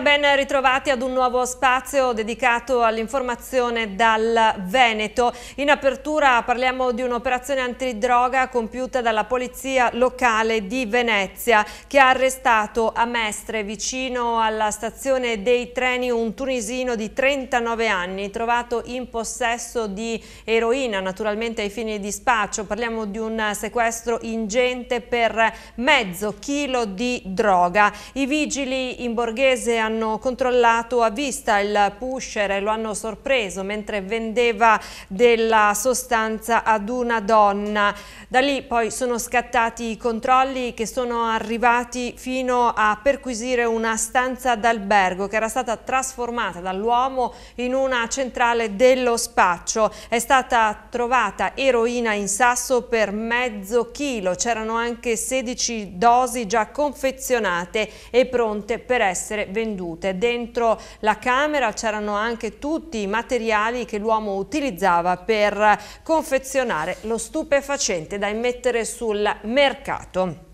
ben ritrovati ad un nuovo spazio dedicato all'informazione dal Veneto. In apertura parliamo di un'operazione antidroga compiuta dalla Polizia Locale di Venezia che ha arrestato a Mestre, vicino alla stazione dei treni, un tunisino di 39 anni trovato in possesso di eroina, naturalmente ai fini di spaccio. Parliamo di un sequestro ingente per mezzo chilo di droga. I vigili in Borghese hanno hanno controllato a vista il pusher e lo hanno sorpreso mentre vendeva della sostanza ad una donna. Da lì poi sono scattati i controlli che sono arrivati fino a perquisire una stanza d'albergo che era stata trasformata dall'uomo in una centrale dello spaccio. È stata trovata eroina in sasso per mezzo chilo, c'erano anche 16 dosi già confezionate e pronte per essere vendute vendute. Dentro la camera c'erano anche tutti i materiali che l'uomo utilizzava per confezionare lo stupefacente da immettere sul mercato.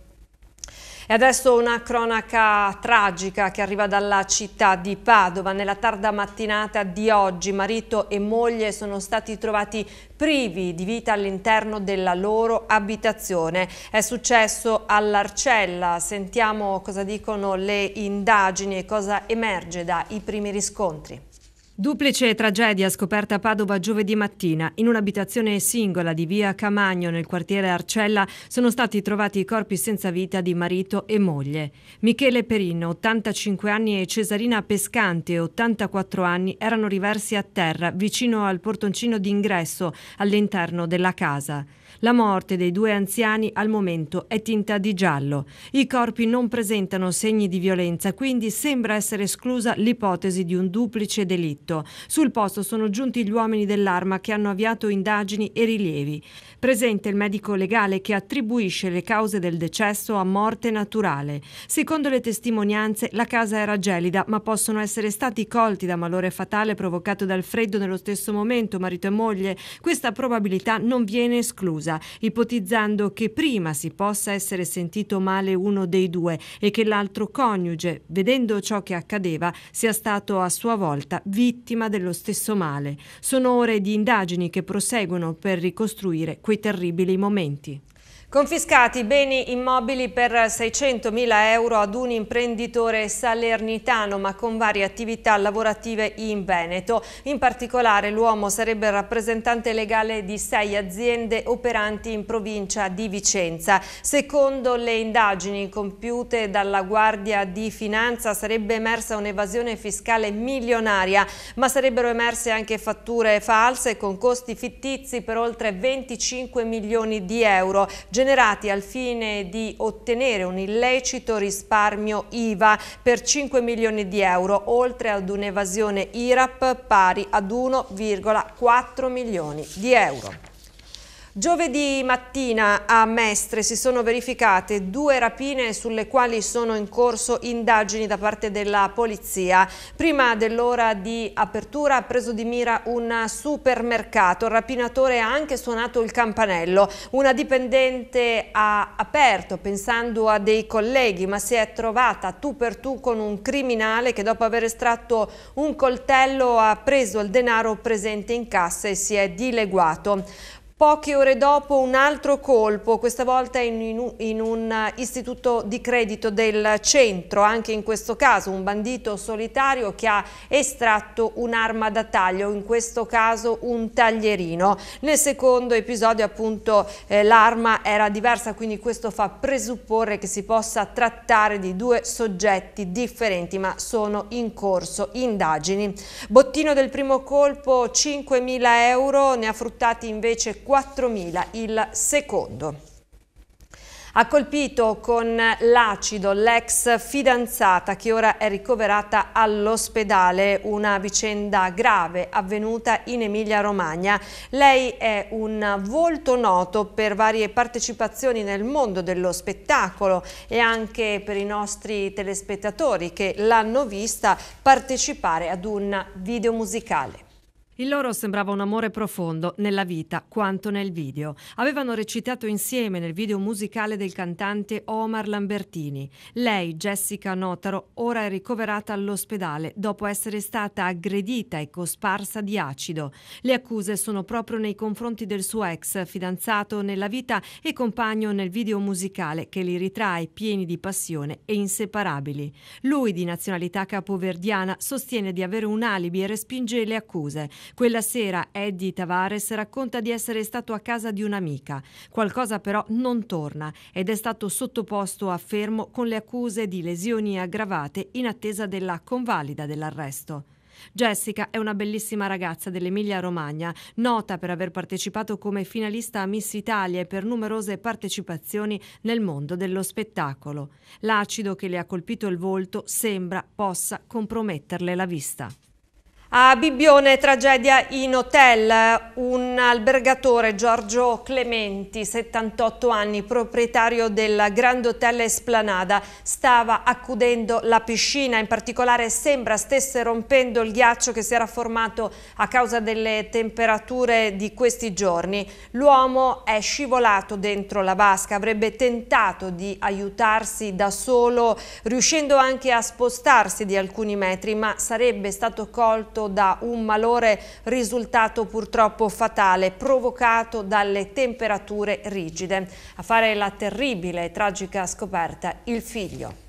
E adesso una cronaca tragica che arriva dalla città di Padova. Nella tarda mattinata di oggi marito e moglie sono stati trovati privi di vita all'interno della loro abitazione. È successo all'Arcella. Sentiamo cosa dicono le indagini e cosa emerge dai primi riscontri. Duplice tragedia scoperta a Padova giovedì mattina. In un'abitazione singola di via Camagno nel quartiere Arcella sono stati trovati i corpi senza vita di marito e moglie. Michele Perino, 85 anni, e Cesarina Pescante, 84 anni, erano riversi a terra vicino al portoncino d'ingresso all'interno della casa. La morte dei due anziani al momento è tinta di giallo. I corpi non presentano segni di violenza, quindi sembra essere esclusa l'ipotesi di un duplice delitto. Sul posto sono giunti gli uomini dell'arma che hanno avviato indagini e rilievi. Presente il medico legale che attribuisce le cause del decesso a morte naturale. Secondo le testimonianze la casa era gelida ma possono essere stati colti da malore fatale provocato dal freddo nello stesso momento marito e moglie. Questa probabilità non viene esclusa, ipotizzando che prima si possa essere sentito male uno dei due e che l'altro coniuge, vedendo ciò che accadeva, sia stato a sua volta vittima dello stesso male. Sono ore di indagini che proseguono per ricostruire questo quei terribili momenti. Confiscati beni immobili per 600.000 euro ad un imprenditore salernitano ma con varie attività lavorative in Veneto. In particolare l'uomo sarebbe il rappresentante legale di sei aziende operanti in provincia di Vicenza. Secondo le indagini compiute dalla Guardia di Finanza sarebbe emersa un'evasione fiscale milionaria ma sarebbero emerse anche fatture false con costi fittizi per oltre 25 milioni di euro generati al fine di ottenere un illecito risparmio IVA per 5 milioni di euro, oltre ad un'evasione IRAP pari ad 1,4 milioni di euro. Giovedì mattina a Mestre si sono verificate due rapine sulle quali sono in corso indagini da parte della polizia. Prima dell'ora di apertura ha preso di mira un supermercato. Il rapinatore ha anche suonato il campanello. Una dipendente ha aperto pensando a dei colleghi ma si è trovata tu per tu con un criminale che dopo aver estratto un coltello ha preso il denaro presente in cassa e si è dileguato. Poche ore dopo un altro colpo, questa volta in, un eh, istituto di credito del centro, anche in questo caso un bandito solitario che ha estratto un'arma da taglio, in questo caso un taglierino. Nel secondo episodio appunto eh, l'arma era diversa, quindi questo fa presupporre che si possa trattare di due soggetti differenti, ma sono in corso indagini. Bottino del primo colpo 5.000 euro, ne ha fruttati invece 4.000 4.000 il secondo. Ha colpito con l'acido l'ex fidanzata che ora è ricoverata all'ospedale, una vicenda grave avvenuta in Emilia Romagna. Lei è un volto noto per varie partecipazioni nel mondo dello spettacolo e anche per i nostri telespettatori che l'hanno vista partecipare ad un video musicale. Il loro sembrava un amore profondo nella vita quanto nel video. Avevano recitato insieme nel video musicale del cantante Omar Lambertini. Lei, Jessica Notaro, ora è ricoverata all'ospedale dopo essere stata aggredita e cosparsa di acido. Le accuse sono proprio nei confronti del suo ex fidanzato nella vita e compagno nel video musicale che li ritrae pieni di passione e inseparabili. Lui, di nazionalità capoverdiana, sostiene di avere un alibi e respinge le accuse. Quella sera Eddie Tavares racconta di essere stato a casa di un'amica. Qualcosa però non torna ed è stato sottoposto a fermo con le accuse di lesioni aggravate in attesa della convalida dell'arresto. Jessica è una bellissima ragazza dell'Emilia Romagna, nota per aver partecipato come finalista a Miss Italia e per numerose partecipazioni nel mondo dello spettacolo. L'acido che le ha colpito il volto sembra possa comprometterle la vista. A Bibbione tragedia in hotel, un albergatore Giorgio Clementi, 78 anni, proprietario del Grand Hotel Esplanada, stava accudendo la piscina, in particolare sembra stesse rompendo il ghiaccio che si era formato a causa delle temperature di questi giorni. L'uomo è scivolato dentro la vasca, avrebbe tentato di aiutarsi da solo, riuscendo anche a spostarsi di alcuni metri, ma sarebbe stato colto da un malore risultato purtroppo fatale provocato dalle temperature rigide. A fare la terribile e tragica scoperta il figlio.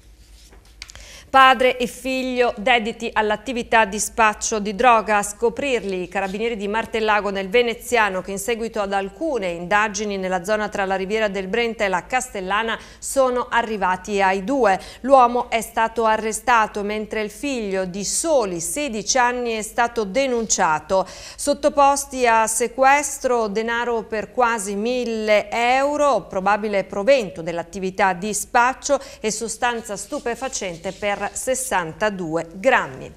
Padre e figlio dediti all'attività di spaccio di droga. A scoprirli i carabinieri di Martellago nel Veneziano che in seguito ad alcune indagini nella zona tra la riviera del Brenta e la Castellana sono arrivati ai due. L'uomo è stato arrestato mentre il figlio di soli 16 anni è stato denunciato. Sottoposti a sequestro denaro per quasi 1000 euro, probabile provento dell'attività di spaccio e sostanza stupefacente per 62 grammi.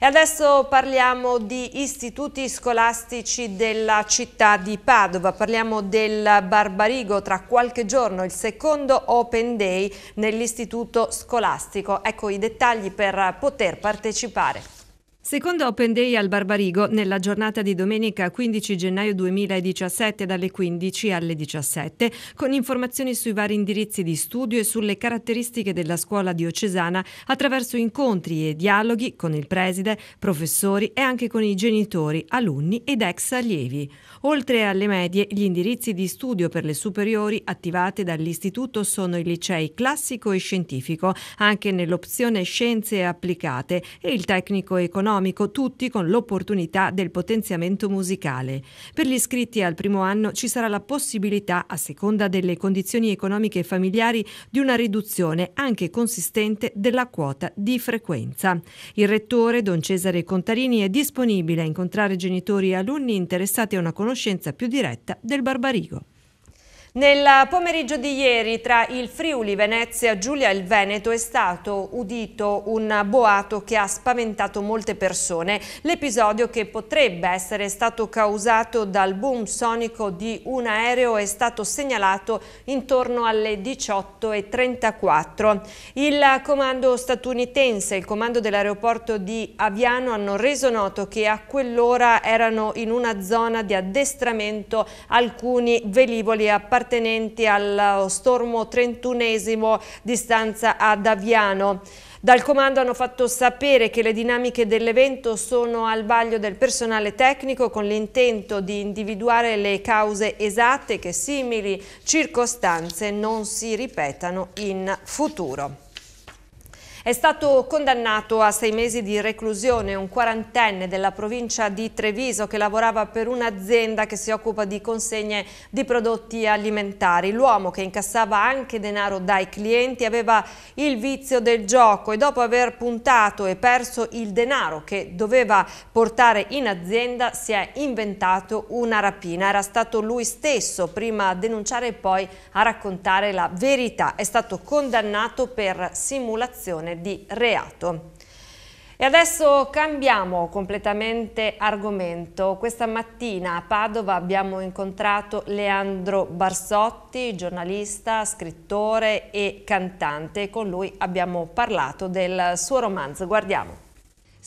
E adesso parliamo di istituti scolastici della città di Padova, parliamo del Barbarigo, tra qualche giorno il secondo Open Day nell'istituto scolastico. Ecco i dettagli per poter partecipare. Secondo Open Day al Barbarigo, nella giornata di domenica 15 gennaio 2017 dalle 15 alle 17, con informazioni sui vari indirizzi di studio e sulle caratteristiche della scuola diocesana attraverso incontri e dialoghi con il preside, professori e anche con i genitori, alunni ed ex allievi. Oltre alle medie, gli indirizzi di studio per le superiori attivate dall'istituto sono i licei classico e scientifico, anche nell'opzione scienze applicate e il tecnico economico economico, tutti con l'opportunità del potenziamento musicale. Per gli iscritti al primo anno ci sarà la possibilità, a seconda delle condizioni economiche e familiari, di una riduzione anche consistente della quota di frequenza. Il rettore, don Cesare Contarini, è disponibile a incontrare genitori e alunni interessati a una conoscenza più diretta del Barbarigo. Nel pomeriggio di ieri tra il Friuli, Venezia, Giulia e il Veneto è stato udito un boato che ha spaventato molte persone. L'episodio che potrebbe essere stato causato dal boom sonico di un aereo è stato segnalato intorno alle 18.34. Il comando statunitense e il comando dell'aeroporto di Aviano hanno reso noto che a quell'ora erano in una zona di addestramento alcuni velivoli a appartenenti appartenenti allo oh, stormo 31 di stanza ad Aviano. Dal comando hanno fatto sapere che le dinamiche dell'evento sono al vaglio del personale tecnico con l'intento di individuare le cause esatte che simili circostanze non si ripetano in futuro. È stato condannato a sei mesi di reclusione un quarantenne della provincia di Treviso che lavorava per un'azienda che si occupa di consegne di prodotti alimentari. L'uomo che incassava anche denaro dai clienti aveva il vizio del gioco e dopo aver puntato e perso il denaro che doveva portare in azienda si è inventato una rapina. Era stato lui stesso prima a denunciare e poi a raccontare la verità. È stato condannato per simulazione di reato. E adesso cambiamo completamente argomento. Questa mattina a Padova abbiamo incontrato Leandro Barsotti, giornalista, scrittore e cantante. Con lui abbiamo parlato del suo romanzo. Guardiamo.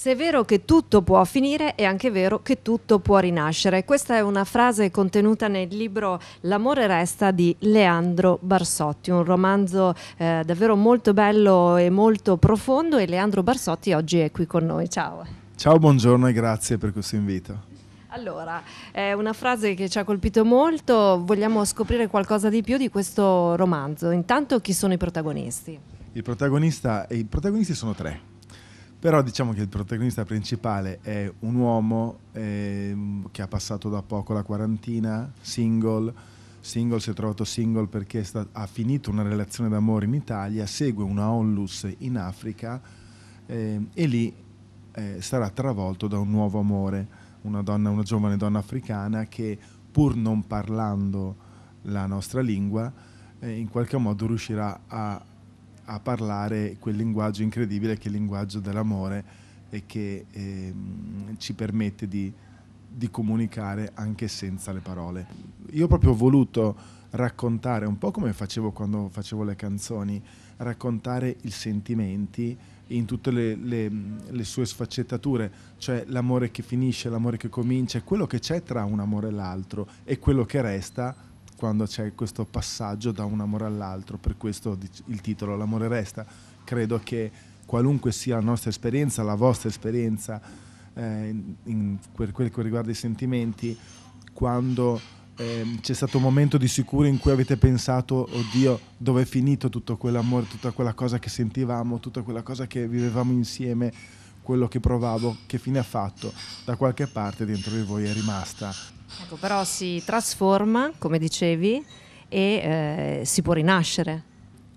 Se è vero che tutto può finire, è anche vero che tutto può rinascere. Questa è una frase contenuta nel libro L'amore resta di Leandro Barsotti, un romanzo eh, davvero molto bello e molto profondo e Leandro Barsotti oggi è qui con noi. Ciao. Ciao, buongiorno e grazie per questo invito. Allora, è una frase che ci ha colpito molto, vogliamo scoprire qualcosa di più di questo romanzo. Intanto chi sono i protagonisti? Il protagonista, I protagonisti sono tre però diciamo che il protagonista principale è un uomo eh, che ha passato da poco la quarantina, single, single si è trovato single perché sta- ha finito una relazione d'amore in Italia, segue una onlus in Africa eh, e lì eh, sarà travolto da un nuovo amore, una, donna, una giovane donna africana che pur non parlando la nostra lingua, eh, in qualche modo riuscirà a a parlare quel linguaggio incredibile che è il linguaggio dell'amore e che ehm, ci permette di, di comunicare anche senza le parole. Io proprio ho voluto raccontare, un po' come facevo quando facevo le canzoni, raccontare i sentimenti in tutte le, le, le, sue sfaccettature, cioè l'amore che finisce, l'amore che comincia, quello che c'è tra un amore e l'altro e quello che resta quando c'è questo passaggio da un amore all'altro, per questo il titolo L'amore resta. Credo che qualunque sia la nostra esperienza, la vostra esperienza, eh, in, per quel che riguarda i sentimenti, quando eh, c'è stato un momento di sicuro in cui avete pensato, oddio, dove è finito tutto quell'amore, tutta quella cosa che sentivamo, tutta quella cosa che vivevamo insieme, quello che provavo, che fine ha fatto? Da qualche parte dentro di voi è rimasta Ecco, però si trasforma, come dicevi, e eh, si può rinascere.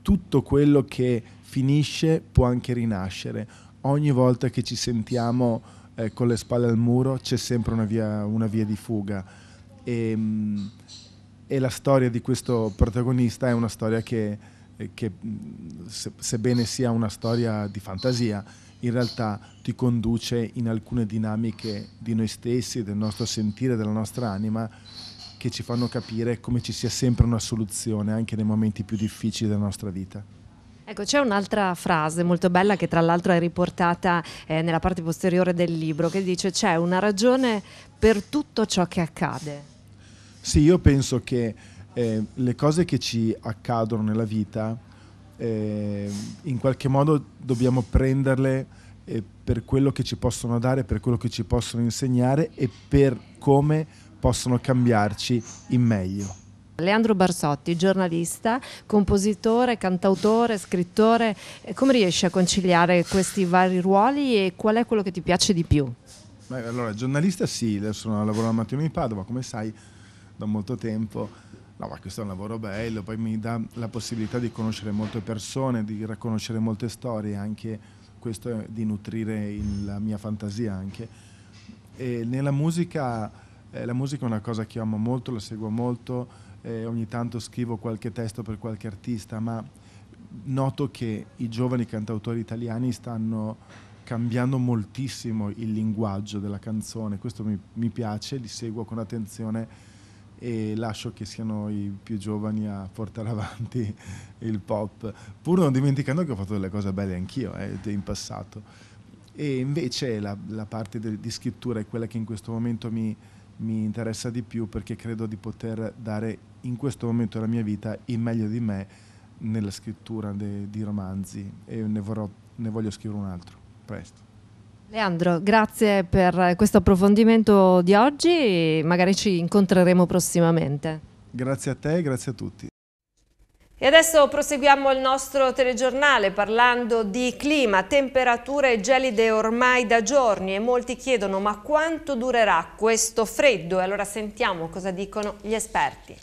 Tutto quello che finisce può anche rinascere. Ogni volta che ci sentiamo eh, con le spalle al muro c'è sempre una via, una via di fuga. E, ehm, e, la storia di questo protagonista è una storia che, eh, che mm, sebbene sia una storia di fantasia, in realtà ti conduce in alcune dinamiche di noi stessi, del nostro sentire, della nostra anima, che ci fanno capire come ci sia sempre una soluzione anche nei momenti più difficili della nostra vita. Ecco, c'è un'altra frase molto bella che tra l'altro è riportata eh, nella parte posteriore del libro che dice c'è una ragione per tutto ciò che accade. Sì, io penso che eh, le cose che ci accadono nella vita eh, in qualche modo dobbiamo prenderle eh, per quello che ci possono dare, per quello che ci possono insegnare e per come possono cambiarci in meglio. Leandro Barsotti, giornalista, compositore, cantautore, scrittore, eh, come riesci a conciliare questi vari ruoli e qual è quello che ti piace di più? Beh, allora, giornalista sì, adesso lavoro alla Matteo di Padova, come sai, da molto tempo no ma questo è un lavoro bello, poi mi dà la possibilità di conoscere molte persone, di riconoscere molte storie, anche questo è di nutrire il, la mia fantasia anche. E nella musica, eh, la musica è una cosa che amo molto, la seguo molto, eh, ogni tanto scrivo qualche testo per qualche artista, ma noto che i giovani cantautori italiani stanno cambiando moltissimo il linguaggio della canzone, questo mi, mi piace, li seguo con attenzione e lascio che siano i più giovani a portare avanti il pop, pur non dimenticando che ho fatto delle cose belle anch'io eh, in passato. E invece la, la parte de, di scrittura è quella che in questo momento mi, mi interessa di più perché credo di poter dare in questo momento della mia vita il meglio di me nella scrittura de, di romanzi e ne, vorrò, ne voglio scrivere un altro presto. Leandro, grazie per questo approfondimento di oggi, magari ci incontreremo prossimamente. Grazie a te e grazie a tutti. E adesso proseguiamo il nostro telegiornale parlando di clima, temperature gelide ormai da giorni e molti chiedono ma quanto durerà questo freddo? E allora sentiamo cosa dicono gli esperti.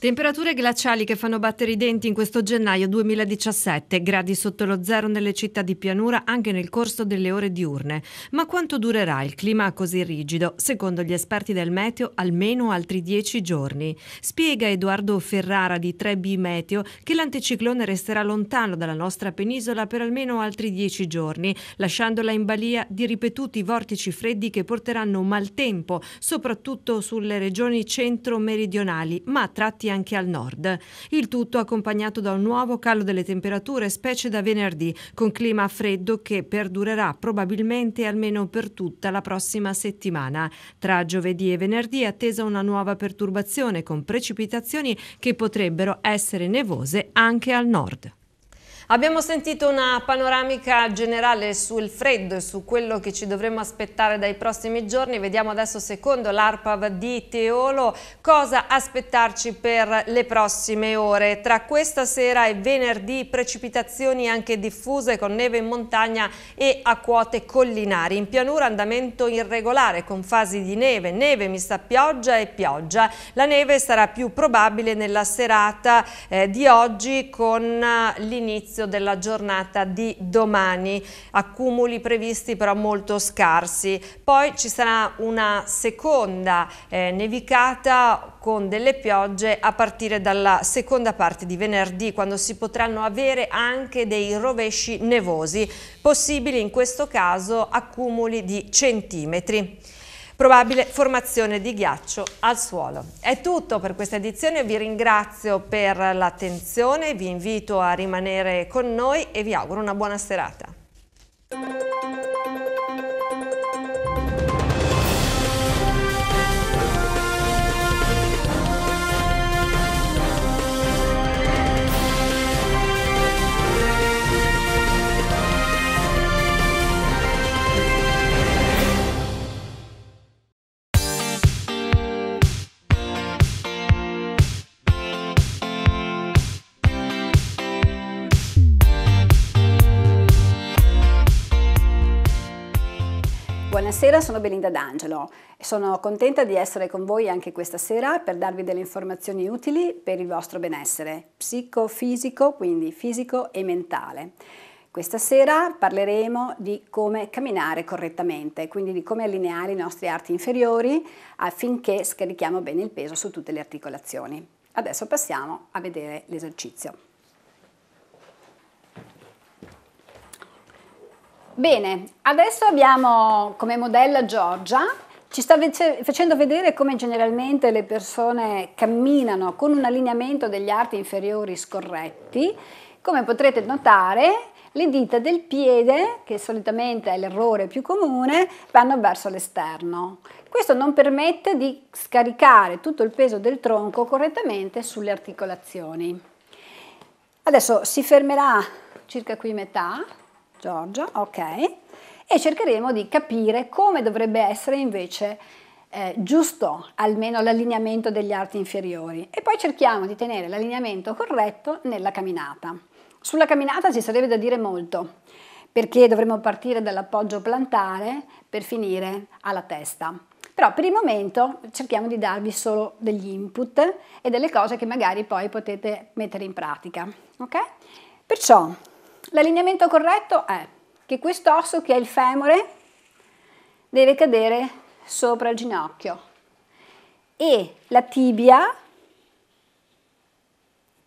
Temperature glaciali che fanno battere i denti in questo gennaio 2017, gradi sotto lo zero nelle città di pianura anche nel corso delle ore diurne. Ma quanto durerà il clima così rigido? Secondo gli esperti del meteo, almeno altri dieci giorni. Spiega Edoardo Ferrara di 3B Meteo che l'anticiclone resterà lontano dalla nostra penisola per almeno altri dieci giorni, lasciandola in balia di ripetuti vortici freddi che porteranno maltempo, soprattutto sulle regioni centro-meridionali, ma tratti anche al nord. Il tutto accompagnato da un nuovo calo delle temperature, specie da venerdì, con clima freddo che perdurerà probabilmente almeno per tutta la prossima settimana. Tra giovedì e venerdì è attesa una nuova perturbazione con precipitazioni che potrebbero essere nevose anche al nord. Abbiamo sentito una panoramica generale sul freddo e su quello che ci dovremmo aspettare dai prossimi giorni. Vediamo adesso secondo l'ARPAV di Teolo cosa aspettarci per le prossime ore. Tra questa sera e venerdì precipitazioni anche diffuse con neve in montagna e a quote collinari. In pianura andamento irregolare con fasi di neve, neve mista pioggia e pioggia. La neve sarà più probabile nella serata eh, di oggi con eh, l'inizio all'inizio della giornata di domani, accumuli previsti però molto scarsi. Poi ci sarà una seconda eh, nevicata con delle piogge a partire dalla seconda parte di venerdì quando si potranno avere anche dei rovesci nevosi, possibili in questo caso accumuli di centimetri probabile formazione di ghiaccio al suolo. È tutto per questa edizione, vi ringrazio per l'attenzione, vi invito a rimanere con noi e vi auguro una buona serata. Buonasera, sono Belinda D'Angelo. Sono contenta di essere con voi anche questa sera per darvi delle informazioni utili per il vostro benessere psicofisico, quindi fisico e mentale. Questa sera parleremo di come camminare correttamente, quindi di come allineare i nostri arti inferiori affinché scarichiamo bene il peso su tutte le articolazioni. Adesso passiamo a vedere l'esercizio. Bene, adesso abbiamo come modella Giorgia, ci sta facendo vedere come generalmente le persone camminano con un allineamento degli arti inferiori scorretti. Come potrete notare, le dita del piede, che solitamente è l'errore più comune, vanno verso l'esterno. Questo non permette di scaricare tutto il peso del tronco correttamente sulle articolazioni. Adesso si fermerà circa qui metà, Giorgio, ok, e cercheremo di capire come dovrebbe essere invece eh, giusto almeno l'allineamento degli arti inferiori e poi cerchiamo di tenere l'allineamento corretto nella camminata. Sulla camminata ci sarebbe da dire molto perché dovremmo partire dall'appoggio plantare per finire alla testa. Però per il momento cerchiamo di darvi solo degli input e delle cose che magari poi potete mettere in pratica. Okay? Perciò L'allineamento corretto è che questo osso che è il femore deve cadere sopra il ginocchio e la tibia,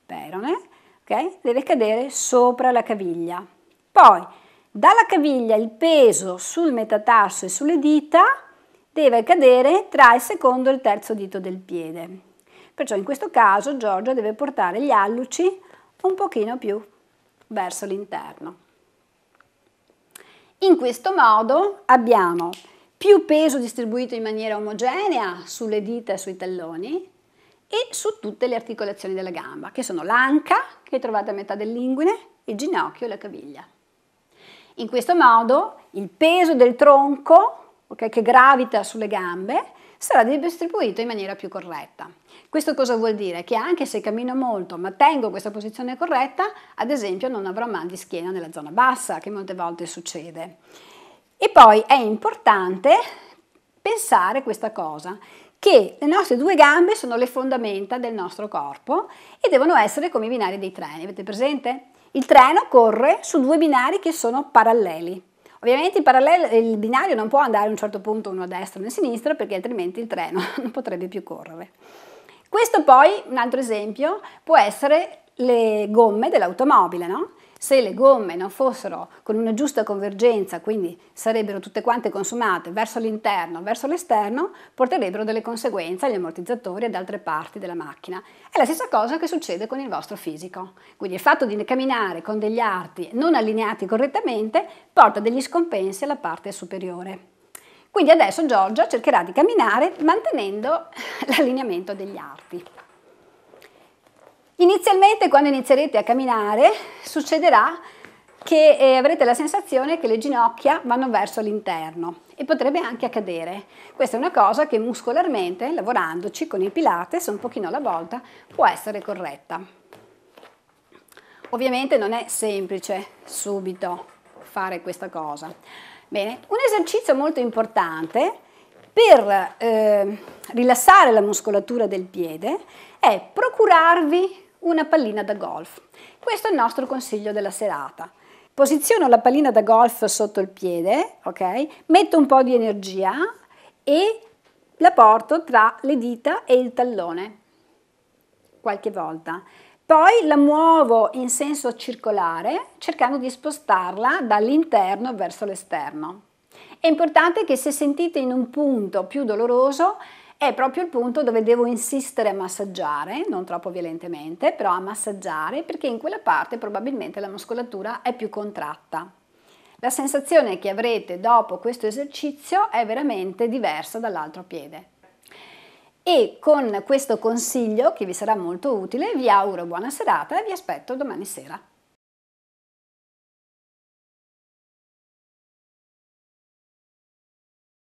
perone, okay, deve cadere sopra la caviglia. Poi dalla caviglia il peso sul metatarso e sulle dita deve cadere tra il secondo e il terzo dito del piede. Perciò in questo caso Giorgia deve portare gli alluci un pochino più verso l'interno. In questo modo abbiamo più peso distribuito in maniera omogenea sulle dita e sui talloni e su tutte le articolazioni della gamba, che sono l'anca, che trovate a metà dell'inguine, il ginocchio e la caviglia. In questo modo il peso del tronco, okay, che gravita sulle gambe, sarà distribuito in maniera più corretta. Questo cosa vuol dire? Che anche se cammino molto ma tengo questa posizione corretta, ad esempio non avrò mal di schiena nella zona bassa, che molte volte succede. E poi è importante pensare questa cosa, che le nostre due gambe sono le fondamenta del nostro corpo e devono essere come i binari dei treni. Avete presente? Il treno corre su due binari che sono paralleli. Ovviamente il, parallelo, il binario non può andare a un certo punto uno a destra e uno a sinistra perché altrimenti il treno non potrebbe più correre. Questo poi, un altro esempio, può essere le gomme dell'automobile, no? Se le gomme non fossero con una giusta convergenza, quindi sarebbero tutte quante consumate verso l'interno, verso l'esterno, porterebbero delle conseguenze agli ammortizzatori e ad altre parti della macchina. È la stessa cosa che succede con il vostro fisico. Quindi il fatto di camminare con degli arti non allineati correttamente porta degli scompensi alla parte superiore. Quindi adesso Giorgia cercherà di camminare mantenendo l'allineamento degli arti. Inizialmente quando inizierete a camminare succederà che eh, avrete la sensazione che le ginocchia vanno verso l'interno e potrebbe anche accadere. Questa è una cosa che muscolarmente, lavorandoci con i pilates un pochino alla volta, può essere corretta. Ovviamente non è semplice subito fare questa cosa Bene, un esercizio molto importante per eh, rilassare la muscolatura del piede è procurarvi una pallina da golf. Questo è il nostro consiglio della serata. Posiziono la pallina da golf sotto il piede, ok? Metto un po' di energia e la porto tra le dita e il tallone qualche volta. Poi la muovo in senso circolare cercando di spostarla dall'interno verso l'esterno. È importante che se sentite in un punto più doloroso è proprio il punto dove devo insistere a massaggiare, non troppo violentemente, però a massaggiare perché in quella parte probabilmente la muscolatura è più contratta. La sensazione che avrete dopo questo esercizio è veramente diversa dall'altro piede. E con questo consiglio, che vi sarà molto utile, vi auguro buona serata e vi aspetto domani sera.